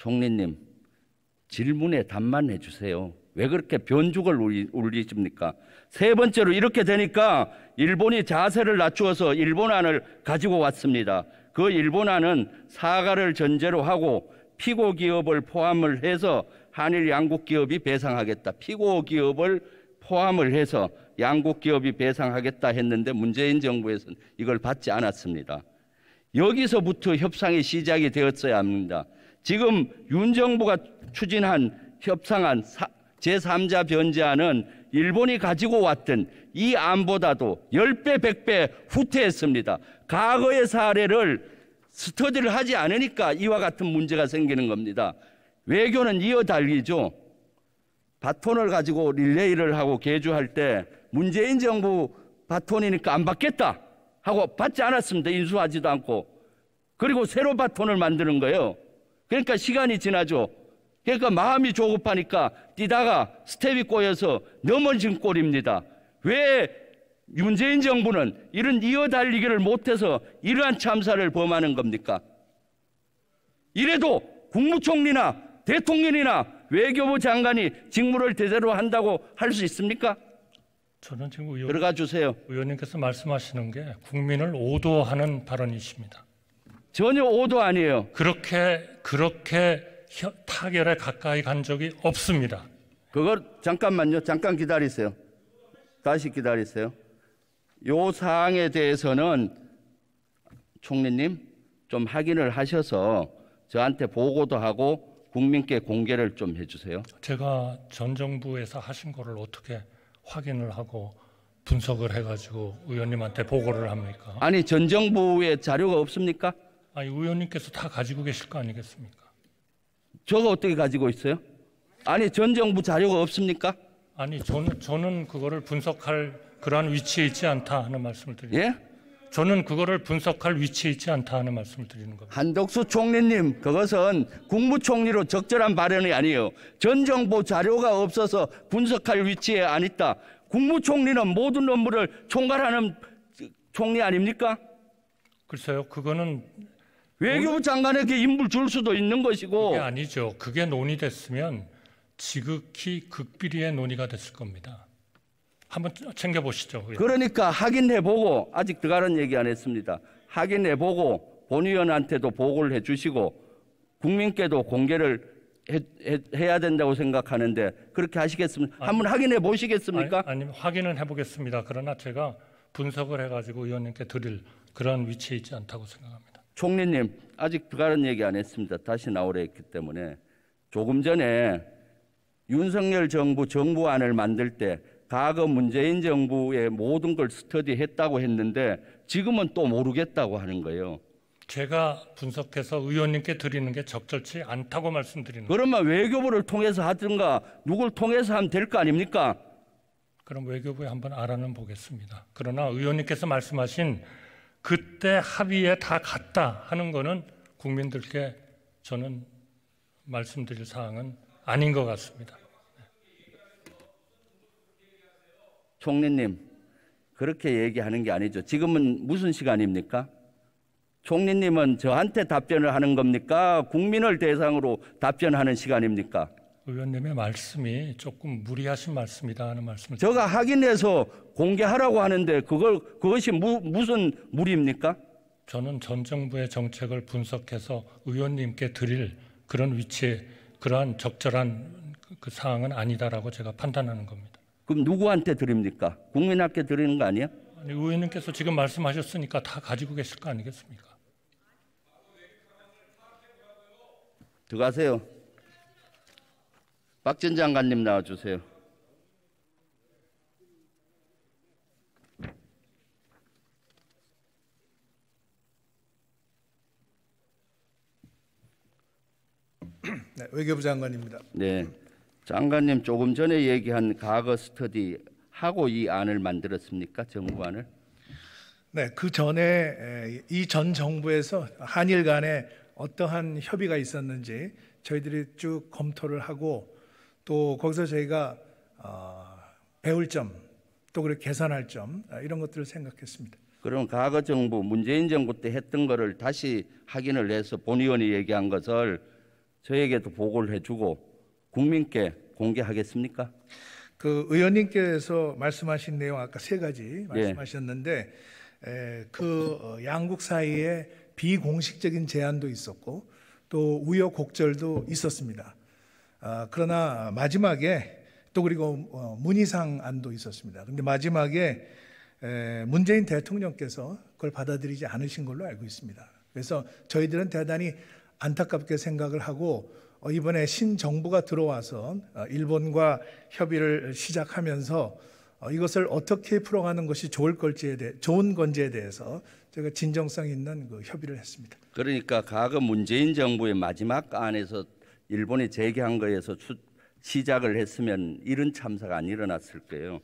총리님 질문에 답만 해주세요. 왜 그렇게 변죽을 울리십니까? 세 번째로 이렇게 되니까 일본이 자세를 낮추어서 일본안을 가지고 왔습니다. 그 일본안은 사과를 전제로 하고 피고 기업을 포함을 해서 한일 양국 기업이 배상하겠다. 피고 기업을 포함을 해서 양국 기업이 배상하겠다 했는데 문재인 정부에서는 이걸 받지 않았습니다. 여기서부터 협상이 시작이 되었어야 합니다. 지금 윤 정부가 추진한 협상한 제3자 변제안은 일본이 가지고 왔던 이 안보다도 10배, 100배 후퇴했습니다. 과거의 사례를 스터디를 하지 않으니까 이와 같은 문제가 생기는 겁니다. 외교는 이어달리죠. 바톤을 가지고 릴레이를 하고 개주할 때 문재인 정부 바톤이니까 안 받겠다 하고 받지 않았습니다. 인수하지도 않고. 그리고 새로 바톤을 만드는 거예요. 그러니까 시간이 지나죠. 그러니까 마음이 조급하니까 뛰다가 스텝이 꼬여서 넘어진 꼴입니다. 왜 문재인 정부는 이런 이어달리기를 못해서 이러한 참사를 범하는 겁니까? 이래도 국무총리나 대통령이나 외교부 장관이 직무를 대대로 한다고 할 수 있습니까? 저는 지금 의원, 들어가 주세요. 의원님께서 말씀하시는 게 국민을 오도하는 발언이십니다. 전혀 오도 아니에요. 그렇게 그렇게 타결에 가까이 간 적이 없습니다. 그걸 잠깐만요. 잠깐 기다리세요. 다시 기다리세요. 요 사항에 대해서는 총리님 좀 확인을 하셔서 저한테 보고도 하고 국민께 공개를 좀 해주세요. 제가 전 정부에서 하신 거를 어떻게 확인을 하고 분석을 해가지고 의원님한테 보고를 합니까? 아니 전 정부의 자료가 없습니까? 아니 의원님께서 다 가지고 계실 거 아니겠습니까? 저가 어떻게 가지고 있어요? 아니 전 정부 자료가 없습니까? 아니 저는 저는 그거를 분석할 그러한 위치에 있지 않다 하는 말씀을 드립니다. 예? 저는 그거를 분석할 위치에 있지 않다 하는 말씀을 드리는 겁니다. 한덕수 총리님, 그것은 국무총리로 적절한 발언이 아니에요. 전 정부 자료가 없어서 분석할 위치에 안 있다. 국무총리는 모든 업무를 총괄하는 총리 아닙니까? 글쎄요, 그거는 외교부 장관에게 임무를 줄 수도 있는 것이고. 그게 아니죠. 그게 논의됐으면 지극히 극비리의 논의가 됐을 겁니다. 한번 챙겨보시죠. 그러니까 확인해보고 아직 들어가는 얘기 안 했습니다. 확인해보고 본위원한테도 보고를 해주시고 국민께도 공개를 해, 야 된다고 생각하는데 그렇게 하시겠습니까? 한번 확인해 보시겠습니까? 아니, 아 확인은 해보겠습니다. 그러나 제가 분석을 해가지고 의원님께 드릴 그런 위치에 있지 않다고 생각합니다. 총리님 아직 들어가는 얘기 안 했습니다. 다시 나오라 했기 때문에 조금 전에 윤석열 정부 정부안을 만들 때 과거 문재인 정부의 모든 걸 스터디했다고 했는데 지금은 또 모르겠다고 하는 거예요. 제가 분석해서 의원님께 드리는 게 적절치 않다고 말씀드리는 거예요. 그러면 외교부를 통해서 하든가 누굴 통해서 하면 될 거 아닙니까? 그럼 외교부에 한번 알아는 보겠습니다. 그러나 의원님께서 말씀하신 그때 합의에 다 갔다 하는 것은 국민들께 저는 말씀드릴 사항은 아닌 것 같습니다. 총리님, 그렇게 얘기하는 게 아니죠. 지금은 무슨 시간입니까? 총리님은 저한테 답변을 하는 겁니까? 국민을 대상으로 답변하는 시간입니까? 의원님의 말씀이 조금 무리하신 말씀이다 하는 말씀을 제가 확인해서 공개하라고 하는데 그걸 그것이 무, 무슨 무리입니까? 저는 전 정부의 정책을 분석해서 의원님께 드릴 그런 위치에 그러한 적절한 그, 그 사항은 아니다라고 제가 판단하는 겁니다. 그럼 누구한테 드립니까? 국민한테 드리는 거 아니야? 아니, 의원님께서 지금 말씀하셨으니까 다 가지고 계실 거 아니겠습니까? 들어가세요. 박진 장관님 나와주세요. 네, 외교부 장관입니다. 네, 장관님 조금 전에 얘기한 과거 스터디 하고 이 안을 만들었습니까? 정부안을? 네, 그 전에 이 전 정부에서 한일 간에 어떠한 협의가 있었는지 저희들이 쭉 검토를 하고 또 거기서 저희가 어, 배울 점, 또 그렇게 계산할 점 아, 이런 것들을 생각했습니다. 그럼 과거 정부 문재인 정부 때 했던 거를 다시 확인을 해서 본 의원이 얘기한 것을 저에게도 보고를 해주고 국민께 공개하겠습니까? 그 의원님께서 말씀하신 내용 아까 세 가지 예. 말씀하셨는데 예. 에, 그 어, 양국 사이에 비공식적인 제안도 있었고 또 우여곡절도 있었습니다. 아, 그러나 마지막에 또 그리고 어, 문희상 안도 있었습니다. 근데 마지막에 문재인 대통령께서 그걸 받아들이지 않으신 걸로 알고 있습니다. 그래서 저희들은 대단히 안타깝게 생각을 하고 어, 이번에 신정부가 들어와서 어, 일본과 협의를 시작하면서 이것을 어떻게 풀어가는 것이 좋을 건지에 대해 좋은 건지에 대해서 제가 진정성 있는 그 협의를 했습니다. 그러니까 과거 문재인 정부의 마지막 안에서 일본이 재개한 거에서 시작을 했으면 이런 참사가 안 일어났을 거예요.